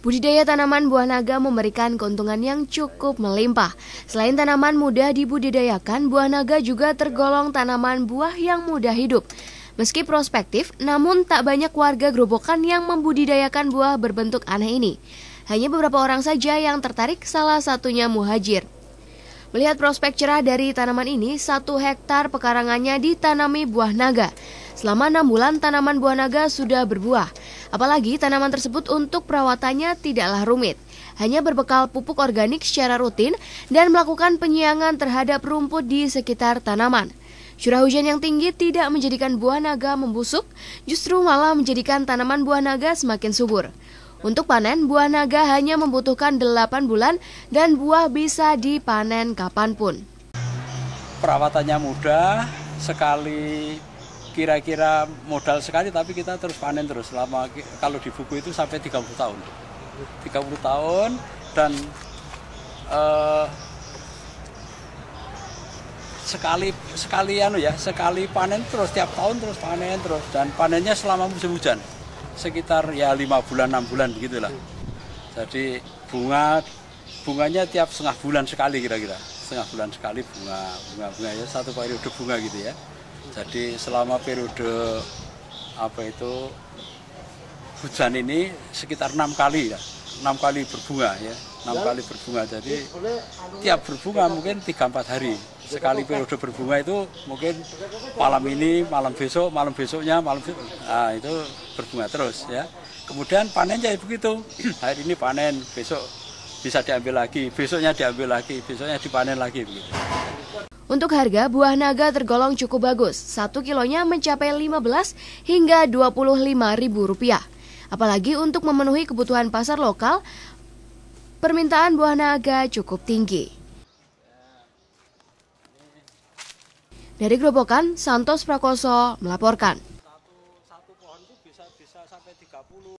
Budidaya tanaman buah naga memberikan keuntungan yang cukup melimpah. Selain tanaman mudah dibudidayakan, buah naga juga tergolong tanaman buah yang mudah hidup. Meski prospektif, namun tak banyak warga gerobokan yang membudidayakan buah berbentuk aneh ini. Hanya beberapa orang saja yang tertarik, salah satunya Muhajir. Melihat prospek cerah dari tanaman ini, satu hektar pekarangannya ditanami buah naga. Selama enam bulan, tanaman buah naga sudah berbuah. Apalagi tanaman tersebut untuk perawatannya tidaklah rumit. Hanya berbekal pupuk organik secara rutin dan melakukan penyiangan terhadap rumput di sekitar tanaman. Curah hujan yang tinggi tidak menjadikan buah naga membusuk, justru malah menjadikan tanaman buah naga semakin subur. Untuk panen, buah naga hanya membutuhkan 8 bulan dan buah bisa dipanen kapanpun. Perawatannya mudah, sekali kira-kira modal sekali tapi kita terus panen terus selama kalau di buku itu sampai 30 tahun 30 tahun dan uh, sekali sekalian ya sekali panen terus tiap tahun terus panen terus dan panennya selama musim hujan sekitar ya lima bulan enam bulan begitulah jadi bunga bunganya tiap setengah bulan sekali kira-kira setengah bulan sekali bunga bunga bunga ya satu periode bunga gitu ya jadi selama periode apa itu hujan ini sekitar enam kali ya, enam kali berbunga ya, enam kali berbunga. Jadi anu, tiap berbunga mungkin tiga empat hari sekali periode berbunga itu mungkin malam ini, malam besok, malam besoknya, malam besok, nah, itu berbunga terus ya. Kemudian panen jadi begitu, hari ini panen, besok bisa diambil lagi, besoknya diambil lagi, besoknya dipanen lagi begitu. Untuk harga, buah naga tergolong cukup bagus. Satu kilonya mencapai 15 hingga 25 ribu rupiah. Apalagi untuk memenuhi kebutuhan pasar lokal, permintaan buah naga cukup tinggi. Dari Grobokan, Santos Prakoso melaporkan.